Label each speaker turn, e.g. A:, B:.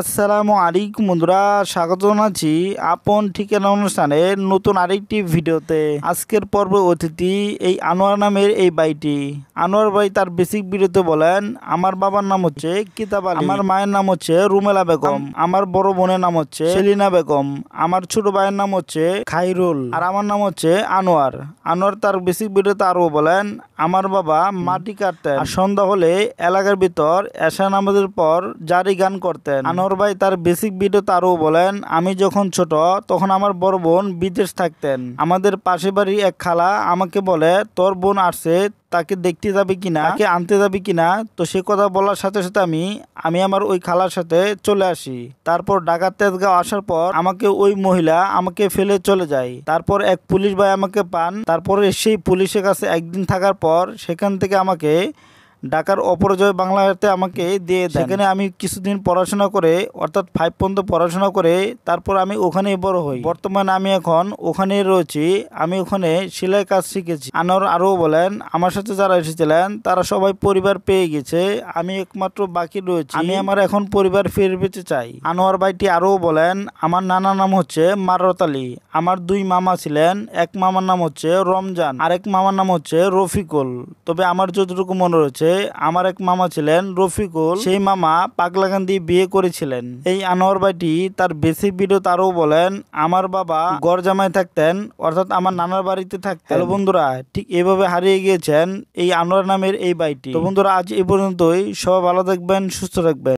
A: আসসালামু আলাইকুম বন্ধুরা স্বাগত জানাচ্ছি আপন ঠিকানা অনুষ্ঠানে নতুন আরেকটি ভিডিওতে আজকের পর্ব অতিথি এই আনোয়ার নামের এই বাইটি আনোয়ার ভাই তার বেসিক ভিডিওতে বলেন আমার বাবার নাম হচ্ছে কিতাব আলী আমার মায়ের নাম হচ্ছে রুমেলা বেগম আমার বড় বোনের নাম হচ্ছে সেলিনা বেগম আমার ছোট ভাইয়ের নাম হচ্ছে খাইরুল আর আমার নাম হচ্ছে আনোয়ার আনোয়ার তার বেসিক ভিডিওতে আরও বলেন আমার বাবা মাটি কাটতেন আর সন্ধ্যা হলে এলাকার ভিতর এসা নামাজের পর জারি গান করতেন আনোয়ার আনোয়ার ভাই তার বেসিক ভিডিওতে আরও বলেন আমি যখন ছোট তখন আমার বড় বোন বিদেশ থাকতেন আমাদের পাশে বাড়ি এক খালা আমাকে বলে তোর বোন আসছে তাকে দেখতে যাবে কিনা তাকে আনতে যাবে কিনা তো সে কথা বলার সাথে সাথে আমি আমি আমার ওই খালার সাথে চলে আসি তারপর ডাকাত তেজগাঁও আসার পর আমাকে ওই মহিলা আমাকে ফেলে চলে যায় তারপর এক পুলিশ ভাই আমাকে পান তারপরে সেই পুলিশের কাছে একদিন থাকার পর সেখান থেকে আমাকে ঢাকার অপরজয় বাংলাতে আমাকে দিয়ে সেখানে আমি কিছুদিন পড়াশোনা করে অর্থাৎ ফাইভ পর্যন্ত পড়াশোনা করে তারপর আমি ওখানে বড় হই বর্তমানে আমি এখন ওখানে রয়েছি আমি ওখানে সেলাই কাজ শিখেছি আনোর আরও বলেন আমার সাথে যারা এসেছিলেন তারা সবাই পরিবার পেয়ে গেছে আমি একমাত্র বাকি রয়েছি আমি আমার এখন পরিবার ফিরে পেতে চাই আনোয়ার ভাইটি আরও বলেন আমার নানা নাম হচ্ছে মারত আলী আমার দুই মামা ছিলেন এক মামার নাম হচ্ছে রমজান আরেক মামার নাম হচ্ছে রফিকুল তবে আমার যতটুকু মনে রয়েছে আমার এক মামা ছিলেন রফিকুল সেই মামা পাগলা গান্ধী বিয়ে করেছিলেন এই আনোয়ার ভাইটি তার বেশি ভিডিও তারও বলেন আমার বাবা গড় জামাই থাকতেন অর্থাৎ আমার নানার বাড়িতে থাকতেন বন্ধুরা ঠিক এইভাবে হারিয়ে গিয়েছেন এই আনোয়ার নামের এই বাইটি তো বন্ধুরা আজ এই পর্যন্তই সবাই ভালো থাকবেন সুস্থ থাকবেন